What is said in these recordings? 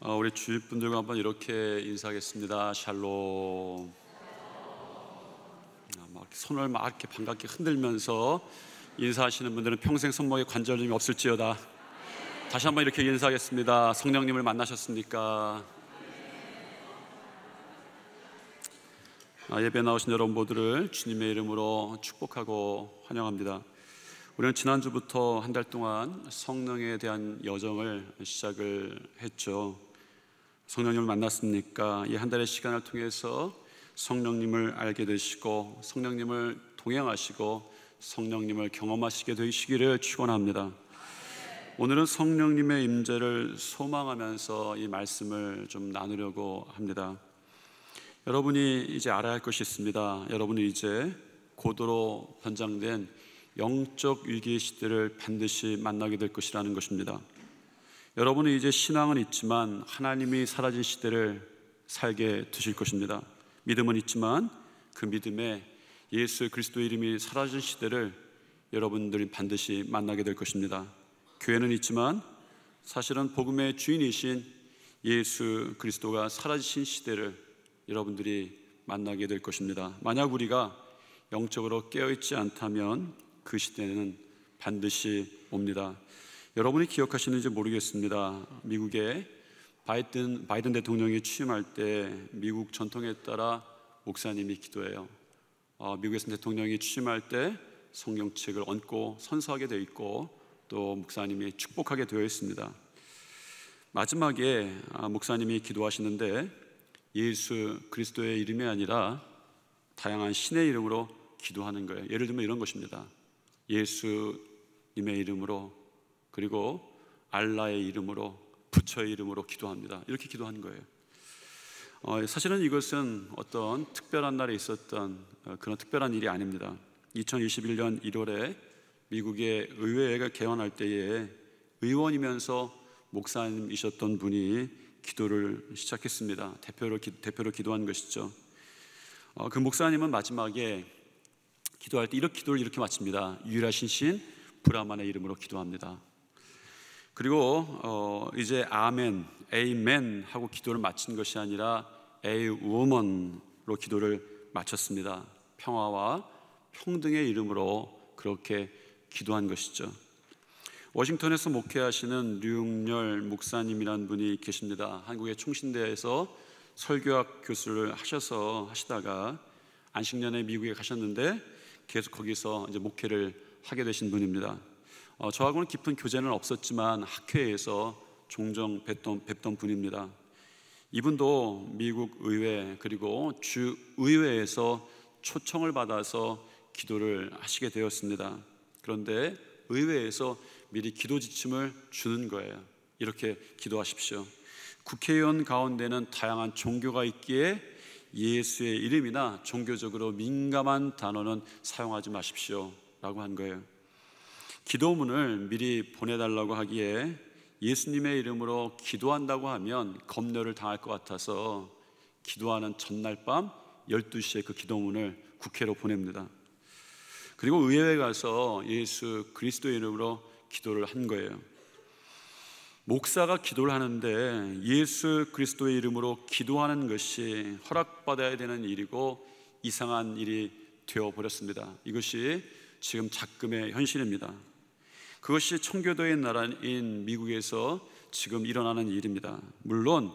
어, 우리 주위 분들과 한번 이렇게 인사하겠습니다. 샬롬. 아, 막 손을 막 이렇게 반갑게 흔들면서 인사하시는 분들은 평생 손목에 관절염이 없을지어다. 다시 한번 이렇게 인사하겠습니다. 성령님을 만나셨습니까? 아, 예배 나오신 여러분 모두를 주님의 이름으로 축복하고 환영합니다. 우리는 지난주부터 한 달 동안 성령에 대한 여정을 시작을 했죠. 성령님을 만났습니까? 이 한 달의 시간을 통해서 성령님을 알게 되시고 성령님을 동행하시고 성령님을 경험하시게 되시기를 축원합니다. 오늘은 성령님의 임재를 소망하면서 이 말씀을 좀 나누려고 합니다. 여러분이 이제 알아야 할 것이 있습니다. 여러분이 이제 고도로 변장된 영적 위기의 시대를 반드시 만나게 될 것이라는 것입니다. 여러분은 이제 신앙은 있지만 하나님이 사라진 시대를 살게 되실 것입니다. 믿음은 있지만 그 믿음에 예수 그리스도의 이름이 사라진 시대를 여러분들이 반드시 만나게 될 것입니다. 교회는 있지만 사실은 복음의 주인이신 예수 그리스도가 사라지신 시대를 여러분들이 만나게 될 것입니다. 만약 우리가 영적으로 깨어있지 않다면 그 시대는 반드시 옵니다. 여러분이 기억하시는지 모르겠습니다. 미국의 바이든, 바이든 대통령이 취임할 때 미국 전통에 따라 목사님이 기도해요. 어, 미국에서 대통령이 취임할 때 성경책을 얹고 선서하게 되어 있고 또 목사님이 축복하게 되어 있습니다. 마지막에 아, 목사님이 기도하시는데 예수 그리스도의 이름이 아니라 다양한 신의 이름으로 기도하는 거예요. 예를 들면 이런 것입니다. 예수님의 이름으로 그리고 알라의 이름으로 부처의 이름으로 기도합니다. 이렇게 기도한 거예요. 어, 사실은 이것은 어떤 특별한 날에 있었던 어, 그런 특별한 일이 아닙니다. 2021년 1월에 미국의 의회가 개원할 때에 의원이면서 목사님이셨던 분이 기도를 시작했습니다. 대표로, 기, 대표로 기도한 것이죠. 어, 그 목사님은 마지막에 기도할 때 이렇게 기도를 이렇게 마칩니다. 유일하신 신 브라만의 이름으로 기도합니다. 그리고 어, 이제 아멘, 에이멘 하고 기도를 마친 것이 아니라 에이우먼로 으 기도를 마쳤습니다. 평화와 평등의 이름으로 그렇게 기도한 것이죠. 워싱턴에서 목회하시는 류웅렬 목사님이란 분이 계십니다. 한국의 총신대에서 설교학 교수를 하셔서 하시다가 안식년에 미국에 가셨는데 계속 거기서 이제 목회를 하게 되신 분입니다. 어, 저하고는 깊은 교제는 없었지만 학회에서 종종 뵙던 뵀던 분입니다. 이분도 미국 의회 그리고 주 의회에서 초청을 받아서 기도를 하시게 되었습니다. 그런데 의회에서 미리 기도 지침을 주는 거예요. 이렇게 기도하십시오. 국회의원 가운데는 다양한 종교가 있기에 예수의 이름이나 종교적으로 민감한 단어는 사용하지 마십시오. 라고 한 거예요. 기도문을 미리 보내달라고 하기에 예수님의 이름으로 기도한다고 하면 검열을 당할 것 같아서 기도하는 전날 밤 12시에 그 기도문을 국회로 보냅니다. 그리고 의회에 가서 예수 그리스도의 이름으로 기도를 한 거예요. 목사가 기도를 하는데 예수 그리스도의 이름으로 기도하는 것이 허락받아야 되는 일이고 이상한 일이 되어 버렸습니다. 이것이 지금 작금의 현실입니다. 그것이 청교도의 나라인 미국에서 지금 일어나는 일입니다. 물론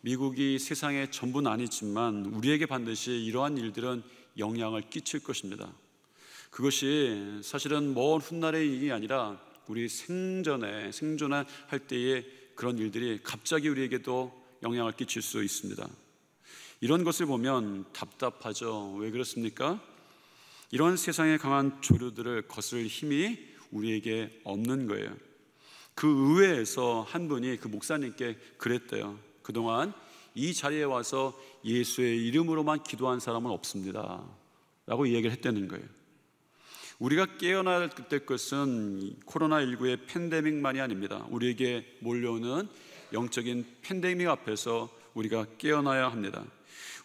미국이 세상의 전부는 아니지만 우리에게 반드시 이러한 일들은 영향을 끼칠 것입니다. 그것이 사실은 먼 훗날의 일이 아니라 우리 생전에 생존할 때에 그런 일들이 갑자기 우리에게도 영향을 끼칠 수 있습니다. 이런 것을 보면 답답하죠. 왜 그렇습니까? 이런 세상에 강한 조류들을 거슬 힘이 우리에게 없는 거예요. 그 의회에서 한 분이 그 목사님께 그랬대요. 그동안 이 자리에 와서 예수의 이름으로만 기도한 사람은 없습니다. 라고 이야기를 했다는 거예요. 우리가 깨어날 때 것은 코로나19의 팬데믹만이 아닙니다. 우리에게 몰려오는 영적인 팬데믹 앞에서 우리가 깨어나야 합니다.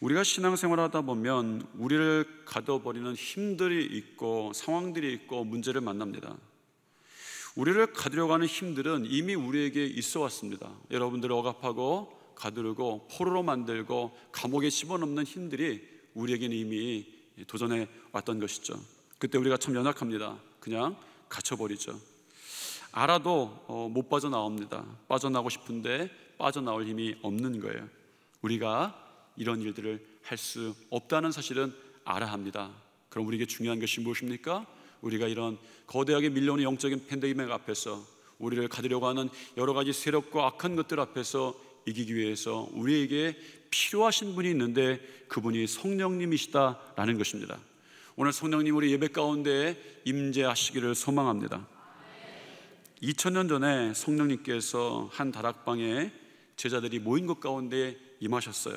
우리가 신앙생활 하다 보면 우리를 가둬버리는 힘들이 있고 상황들이 있고 문제를 만납니다. 우리를 가두려고 하는 힘들은 이미 우리에게 있어 왔습니다. 여러분들을 억압하고 가두르고 포로로 만들고 감옥에 집어넣는 힘들이 우리에게는 이미 도전해 왔던 것이죠. 그때 우리가 참 연약합니다. 그냥 갇혀버리죠. 알아도 어, 못 빠져나옵니다. 빠져나오고 싶은데 빠져나올 힘이 없는 거예요. 우리가 이런 일들을 할 수 없다는 사실은 알아 합니다. 그럼 우리에게 중요한 것이 무엇입니까? 우리가 이런 거대하게 밀려오는 영적인 팬데믹 앞에서 우리를 가두려고 하는 여러 가지 세력과 악한 것들 앞에서 이기기 위해서 우리에게 필요하신 분이 있는데 그분이 성령님이시다라는 것입니다. 오늘 성령님 우리 예배 가운데 임재하시기를 소망합니다. 2000년 전에 성령님께서 한 다락방에 제자들이 모인 것 가운데 임하셨어요.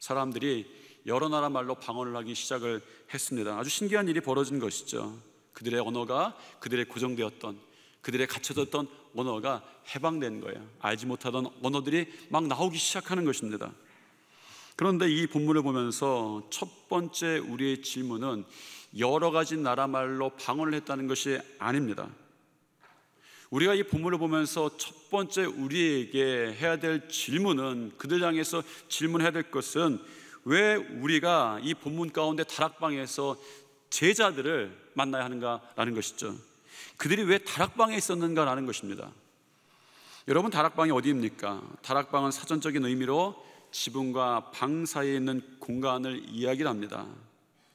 사람들이 여러 나라 말로 방언을 하기 시작을 했습니다. 아주 신기한 일이 벌어진 것이죠. 그들의 언어가 그들의 고정되었던 그들의 갇혀졌던 언어가 해방된 거예요. 알지 못하던 언어들이 막 나오기 시작하는 것입니다. 그런데 이 본문을 보면서 첫 번째 우리의 질문은 여러 가지 나라 말로 방언을 했다는 것이 아닙니다. 우리가 이 본문을 보면서 첫 번째 우리에게 해야 될 질문은 그들 향해서 질문해야 될 것은 왜 우리가 이 본문 가운데 다락방에서 제자들을 만나야 하는가라는 것이죠. 그들이 왜 다락방에 있었는가라는 것입니다. 여러분 다락방이 어디입니까? 다락방은 사전적인 의미로 지붕과 방 사이에 있는 공간을 이야기합니다.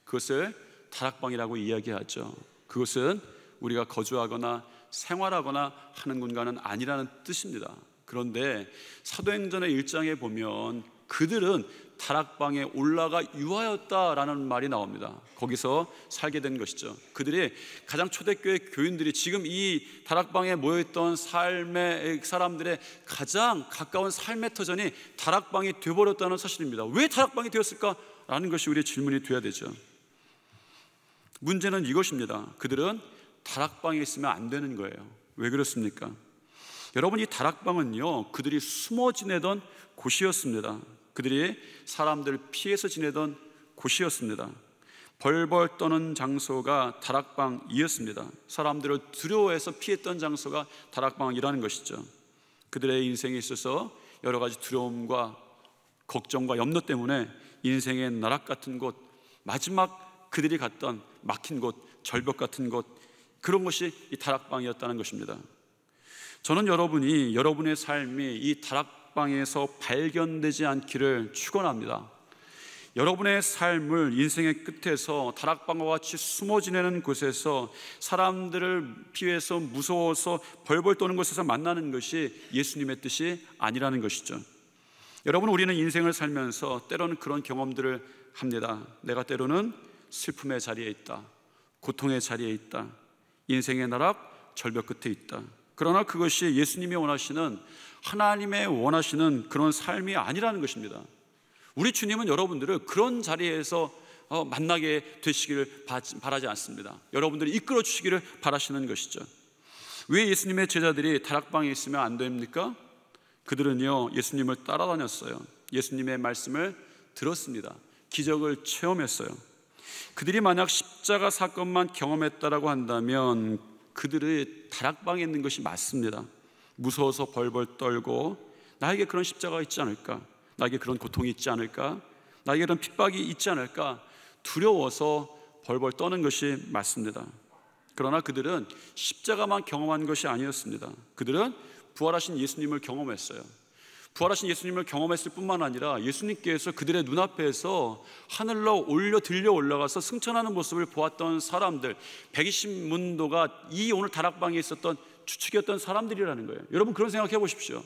그것을 다락방이라고 이야기하죠. 그것은 우리가 거주하거나 생활하거나 하는 공간은 아니라는 뜻입니다. 그런데 사도행전의 일장에 보면 그들은 다락방에 올라가 유하였다라는 말이 나옵니다. 거기서 살게 된 것이죠. 그들이 가장 초대교회 교인들이 지금 이 다락방에 모여있던 삶의 사람들의 가장 가까운 삶의 터전이 다락방이 되버렸다는 어 사실입니다. 왜 다락방이 되었을까라는 것이 우리의 질문이 되어야 되죠. 문제는 이것입니다. 그들은 다락방에 있으면 안 되는 거예요. 왜 그렇습니까? 여러분 이 다락방은요 그들이 숨어 지내던 곳이었습니다. 그들이 사람들 피해서 지내던 곳이었습니다. 벌벌 떠는 장소가 다락방이었습니다. 사람들을 두려워해서 피했던 장소가 다락방이라는 것이죠. 그들의 인생에 있어서 여러 가지 두려움과 걱정과 염려 때문에 인생의 나락 같은 곳, 마지막 그들이 갔던 막힌 곳, 절벽 같은 곳, 그런 것이 이 다락방이었다는 것입니다. 저는 여러분이 여러분의 삶이 이 다락 팟방에서 발견되지 않기를 축원합니다. 여러분의 삶을 인생의 끝에서 다락방과 같이 숨어 지내는 곳에서 사람들을 피해서 무서워서 벌벌 떠는 곳에서 만나는 것이 예수님의 뜻이 아니라는 것이죠. 여러분 우리는 인생을 살면서 때로는 그런 경험들을 합니다. 내가 때로는 슬픔의 자리에 있다. 고통의 자리에 있다. 인생의 나락 절벽 끝에 있다. 그러나 그것이 예수님이 원하시는 하나님의 원하시는 그런 삶이 아니라는 것입니다. 우리 주님은 여러분들을 그런 자리에서 어, 만나게 되시기를 바라지 않습니다. 여러분들이 이끌어 주시기를 바라시는 것이죠. 왜 예수님의 제자들이 다락방에 있으면 안 됩니까? 그들은요, 예수님을 따라다녔어요. 예수님의 말씀을 들었습니다. 기적을 체험했어요. 그들이 만약 십자가 사건만 경험했다라고 한다면 그들의 다락방에 있는 것이 맞습니다. 무서워서 벌벌 떨고 나에게 그런 십자가 가 있지 않을까? 나에게 그런 고통이 있지 않을까? 나에게 그런 핍박이 있지 않을까? 두려워서 벌벌 떠는 것이 맞습니다. 그러나 그들은 십자가만 경험한 것이 아니었습니다. 그들은 부활하신 예수님을 경험했어요. 부활하신 예수님을 경험했을 뿐만 아니라 예수님께서 그들의 눈앞에서 하늘로 올려 들려 올라가서 승천하는 모습을 보았던 사람들 120문도가 이 오늘 다락방에 있었던 추측이었던 사람들이라는 거예요. 여러분 그런 생각해 보십시오.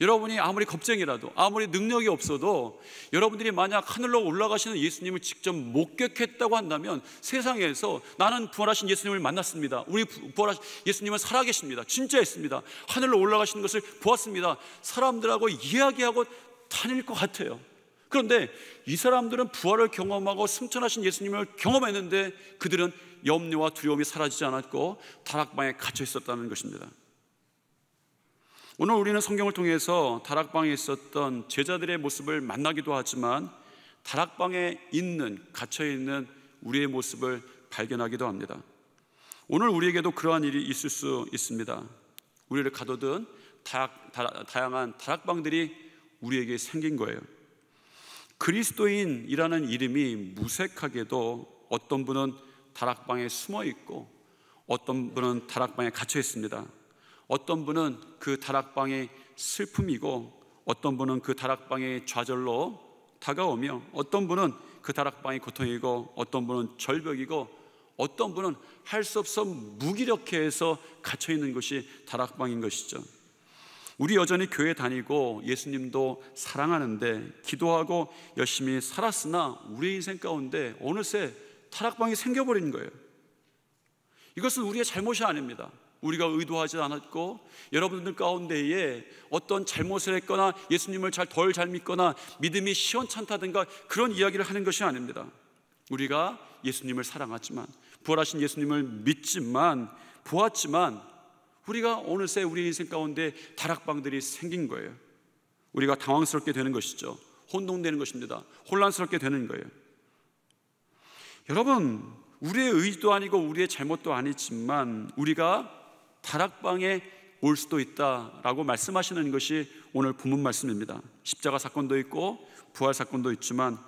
여러분이 아무리 겁쟁이라도 아무리 능력이 없어도 여러분들이 만약 하늘로 올라가시는 예수님을 직접 목격했다고 한다면 세상에서 나는 부활하신 예수님을 만났습니다. 우리 부활하신 예수님은 살아계십니다. 진짜 있습니다. 하늘로 올라가시는 것을 보았습니다. 사람들하고 이야기하고 다닐 것 같아요. 그런데 이 사람들은 부활을 경험하고 승천하신 예수님을 경험했는데 그들은 염려와 두려움이 사라지지 않았고 다락방에 갇혀 있었다는 것입니다. 오늘 우리는 성경을 통해서 다락방에 있었던 제자들의 모습을 만나기도 하지만 다락방에 있는 갇혀 있는 우리의 모습을 발견하기도 합니다. 오늘 우리에게도 그러한 일이 있을 수 있습니다. 우리를 가둬둔 다약, 다, 다양한 다락방들이 우리에게 생긴 거예요. 그리스도인이라는 이름이 무색하게도 어떤 분은 다락방에 숨어 있고 어떤 분은 다락방에 갇혀 있습니다. 어떤 분은 그 다락방의 슬픔이고 어떤 분은 그 다락방의 좌절로 다가오며 어떤 분은 그 다락방의 고통이고 어떤 분은 절벽이고 어떤 분은 할 수 없어 무기력해서 갇혀 있는 것이 다락방인 것이죠. 우리 여전히 교회 다니고 예수님도 사랑하는데 기도하고 열심히 살았으나 우리 인생 가운데 어느새 타락방이 생겨버린 거예요. 이것은 우리의 잘못이 아닙니다. 우리가 의도하지 않았고 여러분들 가운데에 어떤 잘못을 했거나 예수님을 잘 덜 잘 믿거나 믿음이 시원찮다든가 그런 이야기를 하는 것이 아닙니다. 우리가 예수님을 사랑하지만 부활하신 예수님을 믿지만 보았지만 우리가 어느새 우리 인생 가운데 다락방들이 생긴 거예요. 우리가 당황스럽게 되는 것이죠. 혼동되는 것입니다. 혼란스럽게 되는 거예요. 여러분, 우리의 의도 아니고 우리의 잘못도 아니지만 우리가 다락방에 올 수도 있다라고 말씀하시는 것이 오늘 본문 말씀입니다. 십자가 사건도 있고 부활 사건도 있지만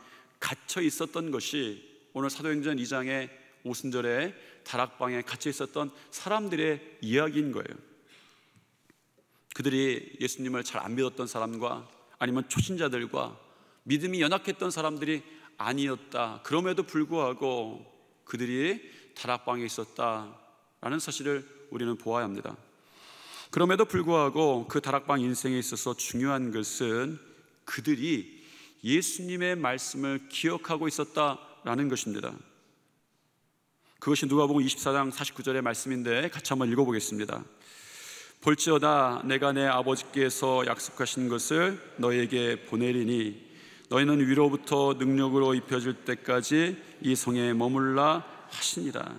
갇혀 있었던 것이 오늘 사도행전 2장의 오순절에 다락방에 갇혀 있었던 사람들의 이야기인 거예요. 그들이 예수님을 잘 안 믿었던 사람과 아니면 초신자들과 믿음이 연약했던 사람들이 아니었다. 그럼에도 불구하고 그들이 다락방에 있었다라는 사실을 우리는 보아야 합니다. 그럼에도 불구하고 그 다락방 인생에 있어서 중요한 것은 그들이 예수님의 말씀을 기억하고 있었다라는 것입니다. 그것이 누가복음 24장 49절의 말씀인데 같이 한번 읽어보겠습니다. 볼지어다 내가 내 아버지께서 약속하신 것을 너에게 보내리니 너희는 위로부터 능력으로 입혀질 때까지 이 성에 머물라 하시니라.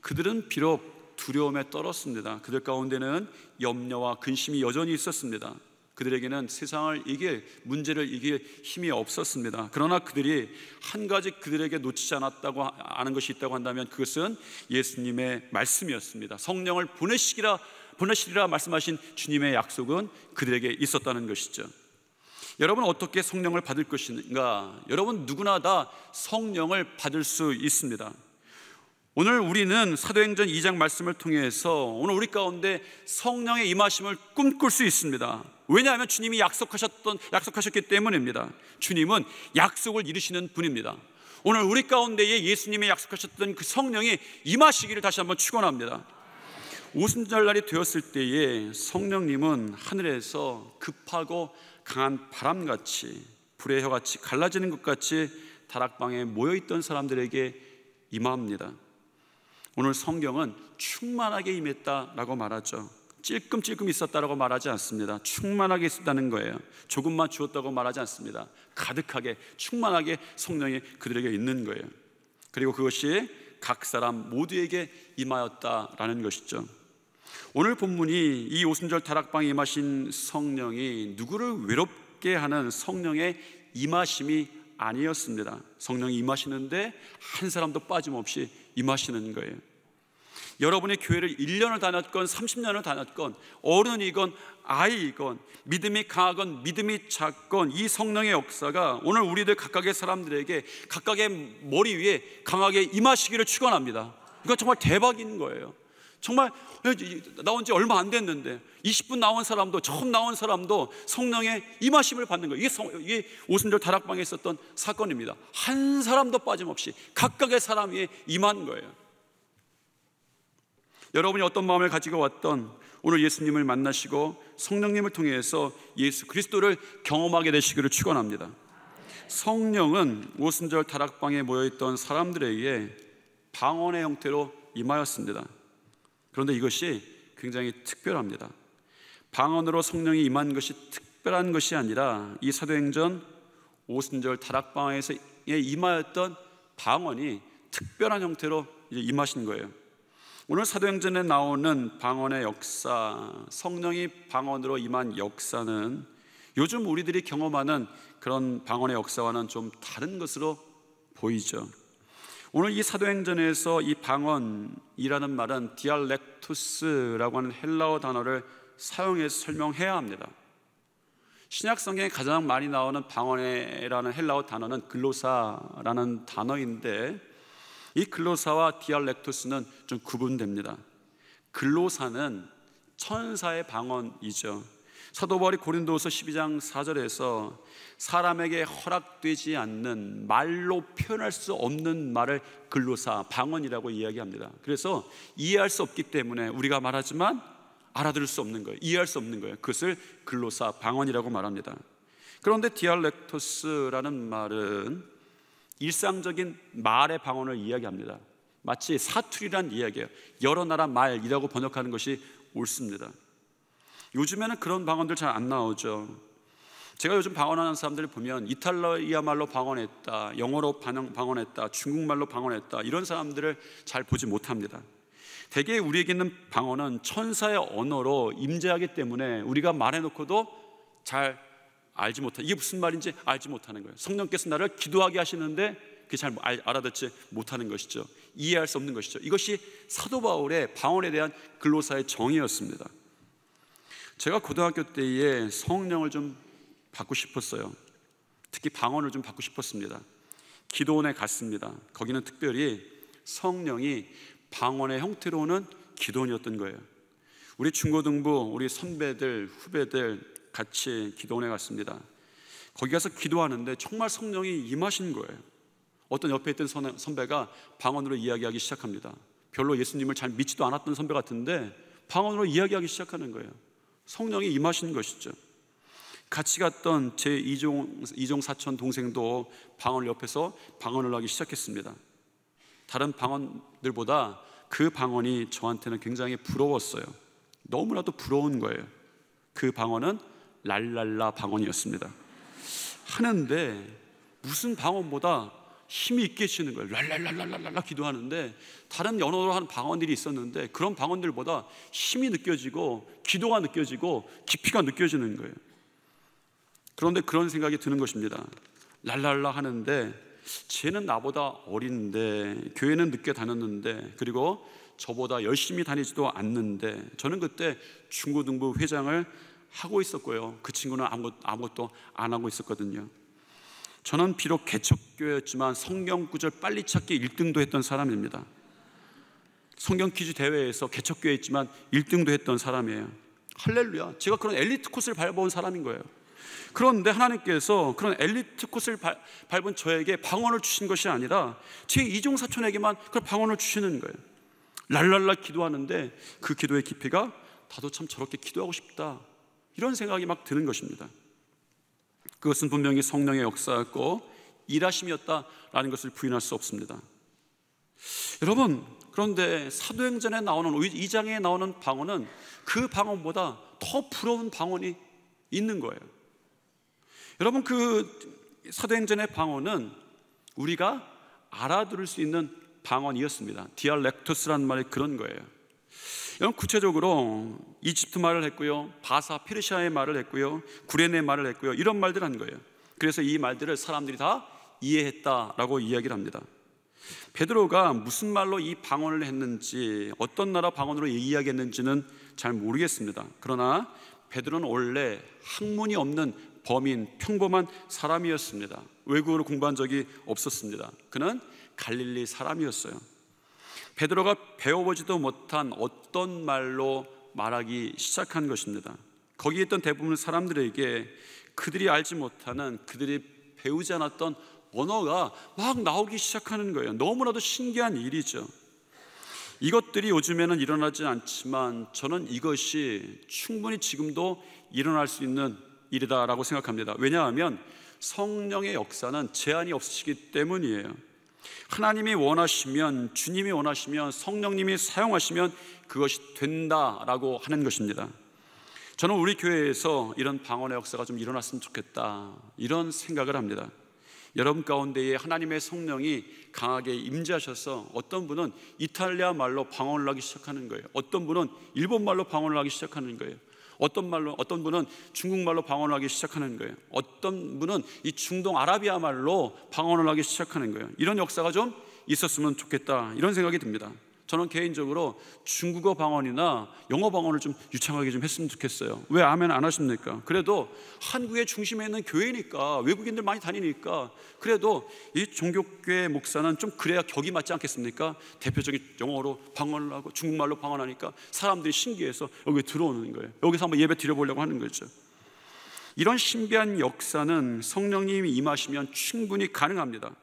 그들은 비록 두려움에 떨었습니다. 그들 가운데는 염려와 근심이 여전히 있었습니다. 그들에게는 세상을 이길 문제를 이길 힘이 없었습니다. 그러나 그들이 한 가지 그들에게 놓치지 않았다고 아는 것이 있다고 한다면 그것은 예수님의 말씀이었습니다. 성령을 보내시기라 보내시리라 말씀하신 주님의 약속은 그들에게 있었다는 것이죠. 여러분은 어떻게 성령을 받을 것인가? 여러분 누구나 다 성령을 받을 수 있습니다. 오늘 우리는 사도행전 2장 말씀을 통해서 오늘 우리 가운데 성령의 임하심을 꿈꿀 수 있습니다. 왜냐하면 주님이 약속하셨던 약속하셨기 때문입니다. 주님은 약속을 이루시는 분입니다. 오늘 우리 가운데에 예수님의 약속하셨던 그 성령이 임하시기를 다시 한번 축원합니다. 오순절날이 되었을 때에 성령님은 하늘에서 급하고 강한 바람같이 불의 혀같이 갈라지는 것 같이 다락방에 모여있던 사람들에게 임합니다. 오늘 성경은 충만하게 임했다라고 말하죠. 찔끔찔끔 있었다라고 말하지 않습니다. 충만하게 있었다는 거예요. 조금만 주었다고 말하지 않습니다. 가득하게 충만하게 성령이 그들에게 있는 거예요. 그리고 그것이 각 사람 모두에게 임하였다라는 것이죠. 오늘 본문이 이 오순절 타락방에 임하신 성령이 누구를 외롭게 하는 성령의 임하심이 아니었습니다. 성령이 임하시는데 한 사람도 빠짐없이 임하시는 거예요. 여러분의 교회를 1년을 다녔건 30년을 다녔건 어른이건 아이이건 믿음이 강하건 믿음이 작건 이 성령의 역사가 오늘 우리들 각각의 사람들에게 각각의 머리 위에 강하게 임하시기를 축원합니다. 이거 정말 대박인 거예요. 정말 예, 나온 지 얼마 안 됐는데 20분 나온 사람도 처음 나온 사람도 성령의 임하심을 받는 거예요. 이게, 성, 이게 오순절 다락방에 있었던 사건입니다. 한 사람도 빠짐없이 각각의 사람이 임한 거예요. 여러분이 어떤 마음을 가지고 왔던 오늘 예수님을 만나시고 성령님을 통해서 예수 그리스도를 경험하게 되시기를 축원합니다. 성령은 오순절 다락방에 모여 있던 사람들에게 방언의 형태로 임하였습니다. 그런데 이것이 굉장히 특별합니다. 방언으로 성령이 임한 것이 특별한 것이 아니라 이 사도행전 오순절 다락방에서 임하였던 방언이 특별한 형태로 임하신 거예요. 오늘 사도행전에 나오는 방언의 역사, 성령이 방언으로 임한 역사는 요즘 우리들이 경험하는 그런 방언의 역사와는 좀 다른 것으로 보이죠. 오늘 이 사도행전에서 이 방언이라는 말은 디알렉투스라고 하는 헬라어 단어를 사용해서 설명해야 합니다. 신약 성경에 가장 많이 나오는 방언이라는 헬라어 단어는 글로사라는 단어인데 이 글로사와 디알렉투스는 좀 구분됩니다. 글로사는 천사의 방언이죠. 사도 바울이 고린도서 12장 4절에서 사람에게 허락되지 않는 말로 표현할 수 없는 말을 근로사 방언이라고 이야기합니다. 그래서 이해할 수 없기 때문에 우리가 말하지만 알아들을 수 없는 거예요. 이해할 수 없는 거예요. 그것을 근로사 방언이라고 말합니다. 그런데 디알렉토스라는 말은 일상적인 말의 방언을 이야기합니다. 마치 사투리란 이야기예요. 여러 나라 말이라고 번역하는 것이 옳습니다. 요즘에는 그런 방언들 잘 안 나오죠. 제가 요즘 방언하는 사람들을 보면 이탈리아말로 방언했다, 영어로 방언했다, 중국말로 방언했다 이런 사람들을 잘 보지 못합니다. 대개 우리에게 있는 방언은 천사의 언어로 임재하기 때문에 우리가 말해놓고도 잘 알지 못해. 이게 무슨 말인지 알지 못하는 거예요. 성령께서 나를 기도하게 하시는데 그게 잘 알아듣지 못하는 것이죠. 이해할 수 없는 것이죠. 이것이 사도 바울의 방언에 대한 근로사의 정의였습니다. 제가 고등학교 때에 성령을 좀 받고 싶었어요. 특히 방언을 좀 받고 싶었습니다. 기도원에 갔습니다. 거기는 특별히 성령이 방언의 형태로 는 기도원이었던 거예요. 우리 중고등부, 우리 선배들, 후배들 같이 기도원에 갔습니다. 거기 가서 기도하는데 정말 성령이 임하신 거예요. 어떤 옆에 있던 선배가 방언으로 이야기하기 시작합니다. 별로 예수님을 잘 믿지도 않았던 선배 같은데 방언으로 이야기하기 시작하는 거예요. 성령이 임하시는 것이죠. 같이 갔던 제 이종, 이종 사촌 동생도 방언 옆에서 방언을 하기 시작했습니다. 다른 방언들보다 그 방언이 저한테는 굉장히 부러웠어요. 너무나도 부러운 거예요. 그 방언은 랄랄라 방언이었습니다. 하는데 무슨 방언보다 힘이 있게 치는 거예요. 랄랄랄랄랄라 기도하는데 다른 연어로 하는 방언들이 있었는데 그런 방언들보다 힘이 느껴지고 기도가 느껴지고 깊이가 느껴지는 거예요. 그런데 그런 생각이 드는 것입니다. 랄랄라 하는데 쟤는 나보다 어린데 교회는 늦게 다녔는데 그리고 저보다 열심히 다니지도 않는데 저는 그때 중고등부 회장을 하고 있었고요. 그 친구는 아무것도 안 하고 있었거든요. 저는 비록 개척교회였지만 성경 구절 빨리 찾기 1등도 했던 사람입니다. 성경 퀴즈 대회에서 개척교회 있지만 1등도 했던 사람이에요. 할렐루야. 제가 그런 엘리트 코스를 밟아온 사람인 거예요. 그런데 하나님께서 그런 엘리트 코스를 밟은 저에게 방언을 주신 것이 아니라 제 이종 사촌에게만 그 방언을 주시는 거예요. 랄랄라 기도하는데 그 기도의 깊이가 나도 참 저렇게 기도하고 싶다. 이런 생각이 막 드는 것입니다. 그것은 분명히 성령의 역사였고 일하심이었다라는 것을 부인할 수 없습니다. 여러분, 그런데 사도행전에 나오는 2장에 나오는 방언은 그 방언보다 더 부러운 방언이 있는 거예요. 여러분 그 사도행전의 방언은 우리가 알아들을 수 있는 방언이었습니다. 디알렉토스라는 말이 그런 거예요. 여러분 구체적으로 이집트 말을 했고요. 바사 페르시아의 말을 했고요. 구레네 말을 했고요. 이런 말들 한 거예요. 그래서 이 말들을 사람들이 다 이해했다라고 이야기를 합니다. 베드로가 무슨 말로 이 방언을 했는지 어떤 나라 방언으로 이야기했는지는 잘 모르겠습니다. 그러나 베드로는 원래 학문이 없는 범인 평범한 사람이었습니다. 외국어를 공부한 적이 없었습니다. 그는 갈릴리 사람이었어요. 베드로가 배워보지도 못한 어떤 말로 말하기 시작한 것입니다. 거기 있던 대부분 사람들에게 그들이 알지 못하는 그들이 배우지 않았던 언어가 막 나오기 시작하는 거예요. 너무나도 신기한 일이죠. 이것들이 요즘에는 일어나지 않지만 저는 이것이 충분히 지금도 일어날 수 있는 일이다라고 생각합니다. 왜냐하면 성령의 역사는 제한이 없으시기 때문이에요. 하나님이 원하시면 주님이 원하시면 성령님이 사용하시면 그것이 된다라고 하는 것입니다. 저는 우리 교회에서 이런 방언의 역사가 좀 일어났으면 좋겠다 이런 생각을 합니다. 여러분 가운데에 하나님의 성령이 강하게 임재하셔서 어떤 분은 이탈리아 말로 방언을 하기 시작하는 거예요. 어떤 분은 일본 말로 방언을 하기 시작하는 거예요. 어떤 말로 어떤 분은 중국말로 방언을 하기 시작하는 거예요. 어떤 분은 이 중동 아라비아 말로 방언을 하기 시작하는 거예요. 이런 역사가 좀 있었으면 좋겠다. 이런 생각이 듭니다. 저는 개인적으로 중국어 방언이나 영어 방언을 좀 유창하게 좀 했으면 좋겠어요. 왜 아멘 안 하십니까? 그래도 한국의 중심에 있는 교회니까 외국인들 많이 다니니까 그래도 이 종교계 목사는 좀 그래야 격이 맞지 않겠습니까? 대표적인 영어로 방언을 하고 중국말로 방언하니까 사람들이 신기해서 여기 들어오는 거예요. 여기서 한번 예배 드려보려고 하는 거죠. 이런 신비한 역사는 성령님이 임하시면 충분히 가능합니다.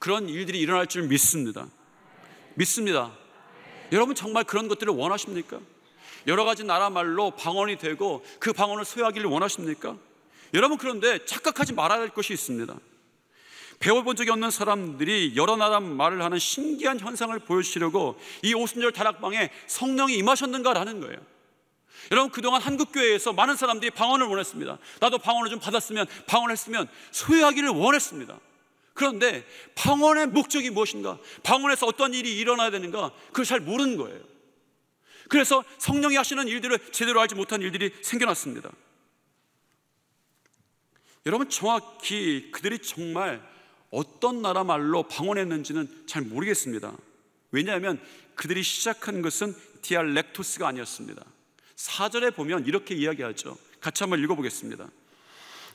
그런 일들이 일어날 줄 믿습니다. 믿습니다. 여러분 정말 그런 것들을 원하십니까? 여러 가지 나라 말로 방언이 되고 그 방언을 소유하기를 원하십니까? 여러분 그런데 착각하지 말아야 할 것이 있습니다. 배워본 적이 없는 사람들이 여러 나라 말을 하는 신기한 현상을 보여주시려고 이 오순절 다락방에 성령이 임하셨는가라는 거예요. 여러분 그동안 한국 교회에서 많은 사람들이 방언을 원했습니다. 나도 방언을 좀 받았으면 방언했으면 을 소유하기를 원했습니다. 그런데 방언의 목적이 무엇인가? 방언에서 어떤 일이 일어나야 되는가? 그걸 잘 모르는 거예요. 그래서 성령이 하시는 일들을 제대로 알지 못한 일들이 생겨났습니다. 여러분 정확히 그들이 정말 어떤 나라 말로 방언했는지는 잘 모르겠습니다. 왜냐하면 그들이 시작한 것은 디알렉토스가 아니었습니다. 사절에 보면 이렇게 이야기하죠. 같이 한번 읽어보겠습니다.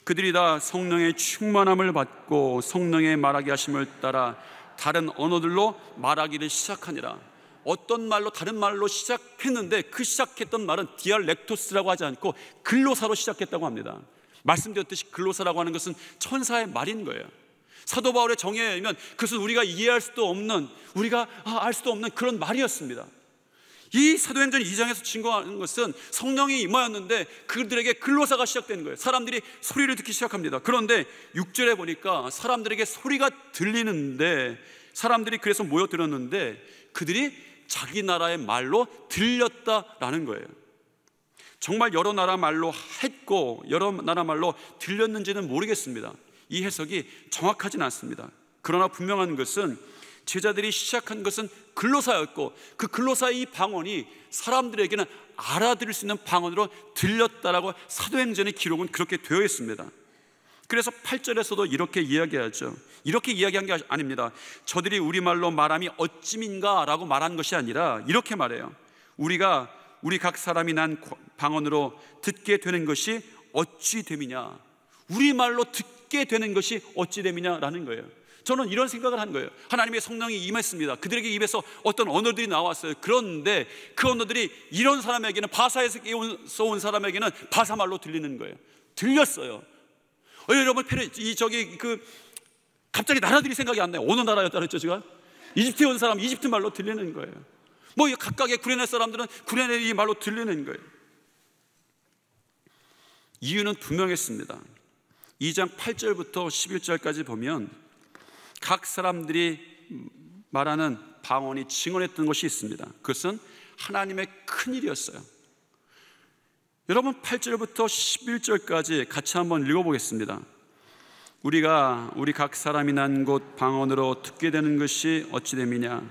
그들이 다 성령의 충만함을 받고 성령의 말하기 하심을 따라 다른 언어들로 말하기를 시작하니라. 어떤 말로 다른 말로 시작했는데 그 시작했던 말은 디알렉토스라고 하지 않고 글로사로 시작했다고 합니다. 말씀드렸듯이 글로사라고 하는 것은 천사의 말인 거예요. 사도 바울의 정의에 의하면 그것은 우리가 이해할 수도 없는 우리가 아, 알 수도 없는 그런 말이었습니다. 이 사도행전 2장에서 증거하는 것은 성령이 임하였는데 그들에게 근로사가 시작된 거예요. 사람들이 소리를 듣기 시작합니다. 그런데 6절에 보니까 사람들에게 소리가 들리는데 사람들이 그래서 모여들었는데 그들이 자기 나라의 말로 들렸다라는 거예요. 정말 여러 나라 말로 했고 여러 나라 말로 들렸는지는 모르겠습니다. 이 해석이 정확하진 않습니다. 그러나 분명한 것은 제자들이 시작한 것은 근로사였고 그 근로사의 이 방언이 사람들에게는 알아들을 수 있는 방언으로 들렸다라고 사도행전의 기록은 그렇게 되어 있습니다. 그래서 8절에서도 이렇게 이야기하죠. 이렇게 이야기한 게 아닙니다. 저들이 우리말로 말함이 어찌민가 라고 말한 것이 아니라 이렇게 말해요. 우리가 우리 각 사람이 난 방언으로 듣게 되는 것이 어찌 됨이냐. 우리말로 듣게 되는 것이 어찌 됨이냐라는 거예요. 저는 이런 생각을 한 거예요. 하나님의 성령이 임했습니다. 그들에게 입에서 어떤 언어들이 나왔어요. 그런데 그 언어들이 이런 사람에게는 바사에서 온 사람에게는 바사말로 들리는 거예요. 들렸어요. 어, 여러분, 이 저기 그 갑자기 나라들이 생각이 안 나요. 어느 나라였다 그랬죠, 제가? 이집트에 온 사람 이집트 말로 들리는 거예요. 뭐이 각각의 구레네 사람들은 구레네 말로 들리는 거예요. 이유는 분명했습니다. 2장 8절부터 11절까지 보면 각 사람들이 말하는 방언이 증언했던 것이 있습니다. 그것은 하나님의 큰 일이었어요. 여러분 8절부터 11절까지 같이 한번 읽어보겠습니다. 우리가 우리 각 사람이 난 곳 방언으로 듣게 되는 것이 어찌됨이냐?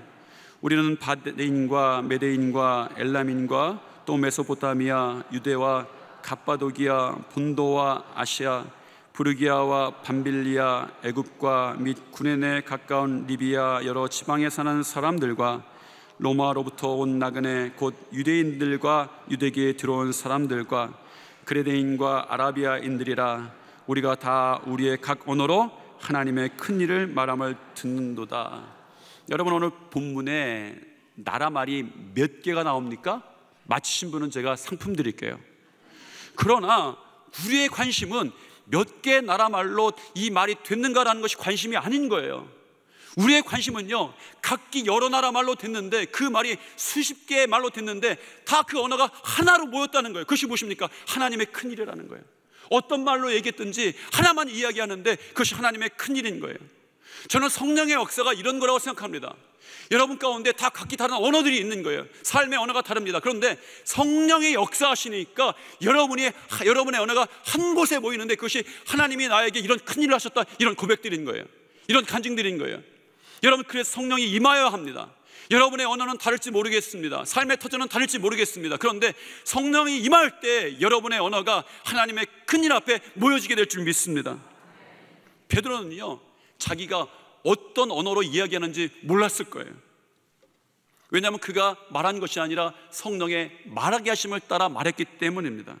우리는 바데인과 메데인과 엘람인과 또 메소포타미아, 유대와 갑바도기아, 본도와 아시아 부르기아와 밤빌리아, 애굽과 및 군인에 가까운 리비아 여러 지방에 사는 사람들과 로마로부터 온 나그네 곧 유대인들과 유대계에 들어온 사람들과 그레데인과 아라비아인들이라 우리가 다 우리의 각 언어로 하나님의 큰 일을 말함을 듣는도다. 여러분 오늘 본문에 나라 말이 몇 개가 나옵니까? 맞히신 분은 제가 상품 드릴게요. 그러나 우리의 관심은 몇개 나라 말로 이 말이 됐는가라는 것이 관심이 아닌 거예요. 우리의 관심은요, 각기 여러 나라 말로 됐는데 그 말이 수십 개의 말로 됐는데 다 그 언어가 하나로 모였다는 거예요. 그것이 무엇입니까? 하나님의 큰일이라는 거예요. 어떤 말로 얘기했든지 하나만 이야기하는데 그것이 하나님의 큰일인 거예요. 저는 성령의 역사가 이런 거라고 생각합니다. 여러분 가운데 다 각기 다른 언어들이 있는 거예요. 삶의 언어가 다릅니다. 그런데 성령의 역사하시니까 여러분이 여러분의 언어가 한 곳에 모이는데 그것이 하나님이 나에게 이런 큰 일을 하셨다 이런 고백들인 거예요. 이런 간증들인 거예요. 여러분 그래서 성령이 임하여야 합니다. 여러분의 언어는 다를지 모르겠습니다. 삶의 터전은 다를지 모르겠습니다. 그런데 성령이 임할 때 여러분의 언어가 하나님의 큰 일 앞에 모여지게 될 줄 믿습니다. 베드로는요. 자기가 어떤 언어로 이야기하는지 몰랐을 거예요. 왜냐하면 그가 말한 것이 아니라 성령의 말하게 하심을 따라 말했기 때문입니다.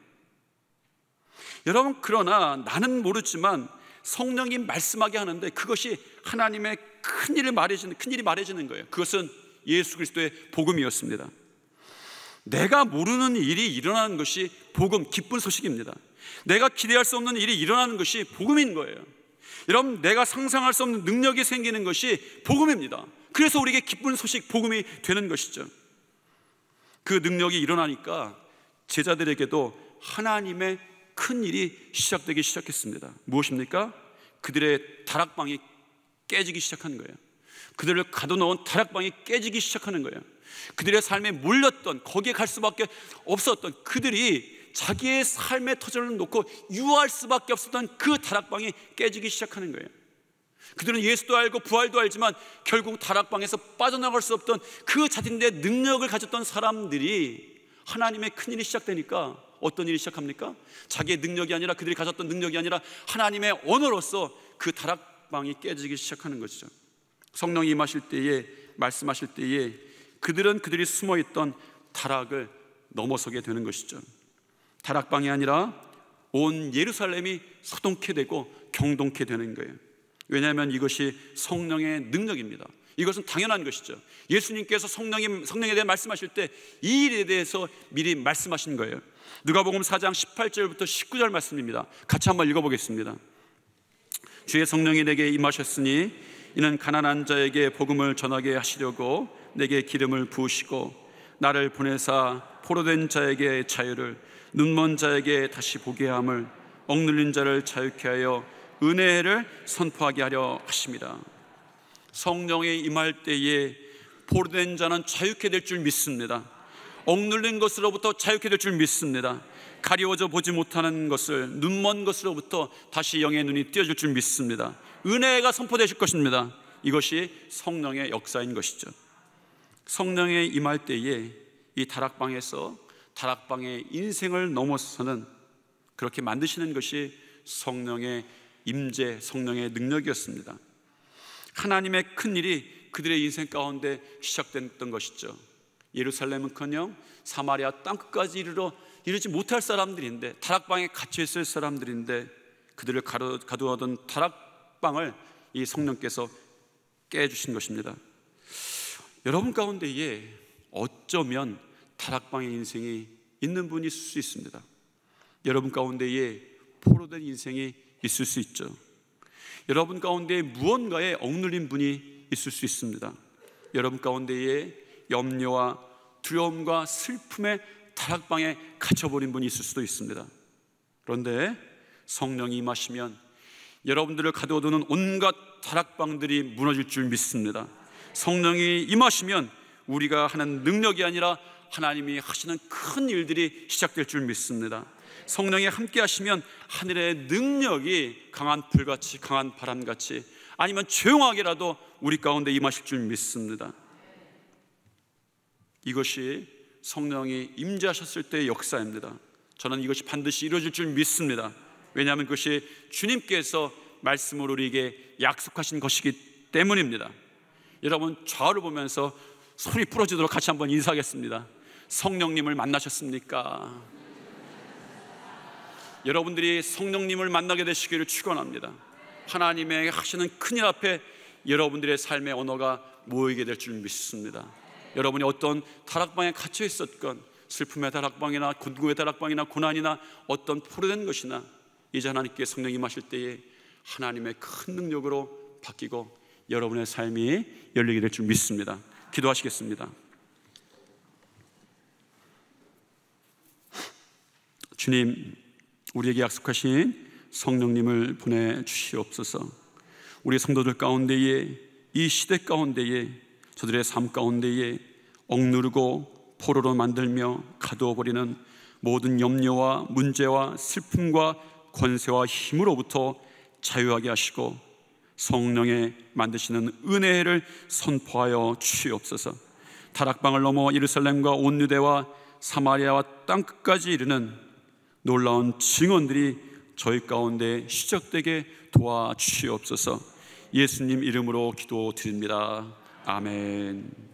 여러분, 그러나 나는 모르지만 성령이 말씀하게 하는데 그것이 하나님의 큰일을 말해지는, 큰일이 말해지는 거예요. 그것은 예수 그리스도의 복음이었습니다. 내가 모르는 일이 일어나는 것이 복음, 기쁜 소식입니다. 내가 기대할 수 없는 일이 일어나는 것이 복음인 거예요. 여러분, 내가 상상할 수 없는 능력이 생기는 것이 복음입니다. 그래서 우리에게 기쁜 소식, 복음이 되는 것이죠. 그 능력이 일어나니까 제자들에게도 하나님의 큰 일이 시작되기 시작했습니다. 무엇입니까? 그들의 다락방이 깨지기 시작하 거예요. 그들을 가둬놓은 다락방이 깨지기 시작하는 거예요. 그들의 삶에 몰렸던, 거기에 갈 수밖에 없었던 그들이 자기의 삶의 터전을 놓고 유할 수밖에 없었던 그 다락방이 깨지기 시작하는 거예요. 그들은 예수도 알고 부활도 알지만 결국 다락방에서 빠져나갈 수 없던 그 자신들의 능력을 가졌던 사람들이 하나님의 큰 일이 시작되니까 어떤 일이 시작합니까? 자기의 능력이 아니라 그들이 가졌던 능력이 아니라 하나님의 언어로서 그 다락방이 깨지기 시작하는 것이죠. 성령이 임하실 때에 말씀하실 때에 그들은 그들이 숨어 있던 다락을 넘어서게 되는 것이죠. 다락방이 아니라 온 예루살렘이 서동케 되고 경동케 되는 거예요. 왜냐하면 이것이 성령의 능력입니다. 이것은 당연한 것이죠. 예수님께서 성령이, 성령에 대해 말씀하실 때 이 일에 대해서 미리 말씀하신 거예요. 누가복음 4장 18절부터 19절 말씀입니다. 같이 한번 읽어보겠습니다. 주의 성령이 내게 임하셨으니 이는 가난한 자에게 복음을 전하게 하시려고 내게 기름을 부으시고 나를 보내사 포로된 자에게 자유를 눈먼 자에게 다시 보게 함을 억눌린 자를 자유케 하여 은혜를 선포하게 하려 하십니다. 성령이 임할 때에 포로된 자는 자유케 될 줄 믿습니다. 억눌린 것으로부터 자유케 될 줄 믿습니다. 가리워져 보지 못하는 것을 눈먼 것으로부터 다시 영의 눈이 띄어질 줄 믿습니다. 은혜가 선포되실 것입니다. 이것이 성령의 역사인 것이죠. 성령의 임할 때에 이 다락방에서 다락방의 인생을 넘어서는 그렇게 만드시는 것이 성령의 임재, 성령의 능력이었습니다. 하나님의 큰 일이 그들의 인생 가운데 시작됐던 것이죠. 예루살렘은커녕 사마리아 땅끝까지 이르러 이르지 못할 사람들인데 다락방에 갇혀 있을 사람들인데 그들을 가두어둔 다락방을 이 성령께서 깨주신 것입니다. 여러분 가운데에 어쩌면 타락방의 인생이 있는 분이 있을 수 있습니다. 여러분 가운데에 포로된 인생이 있을 수 있죠. 여러분 가운데에 무언가에 억눌린 분이 있을 수 있습니다. 여러분 가운데에 염려와 두려움과 슬픔의 타락방에 갇혀버린 분이 있을 수도 있습니다. 그런데 성령이 임하시면 여러분들을 가둬두는 온갖 타락방들이 무너질 줄 믿습니다. 성령이 임하시면 우리가 하는 능력이 아니라 하나님이 하시는 큰 일들이 시작될 줄 믿습니다. 성령이 함께 하시면 하늘의 능력이 강한 불같이 강한 바람같이 아니면 조용하게라도 우리 가운데 임하실 줄 믿습니다. 이것이 성령이 임재하셨을 때의 역사입니다. 저는 이것이 반드시 이루어질 줄 믿습니다. 왜냐하면 그것이 주님께서 말씀으로 우리에게 약속하신 것이기 때문입니다. 여러분 좌우를 보면서 소리 풀어지도록 같이 한번 인사하겠습니다. 성령님을 만나셨습니까? 여러분들이 성령님을 만나게 되시기를 축원합니다. 하나님의 하시는 큰일 앞에 여러분들의 삶의 언어가 모이게 될 줄 믿습니다. 여러분이 어떤 다락방에 갇혀 있었건 슬픔의 다락방이나 군고의 다락방이나 고난이나 어떤 포로된 것이나 이제 하나님께 성령이 마실 때에 하나님의 큰 능력으로 바뀌고 여러분의 삶이 열리게 될 줄 믿습니다. 기도하시겠습니다. 주님, 우리에게 약속하신 성령님을 보내주시옵소서. 우리 성도들 가운데에 이 시대 가운데에 저들의 삶 가운데에 억누르고 포로로 만들며 가두어 버리는 모든 염려와 문제와 슬픔과 권세와 힘으로부터 자유하게 하시고 성령에 만드시는 은혜를 선포하여 주시옵소서. 타락방을 넘어 예루살렘과 온 유대와 사마리아와 땅 끝까지 이르는 놀라운 증언들이 저희 가운데 시적되게 도와주시옵소서 예수님 이름으로 기도드립니다. 아멘.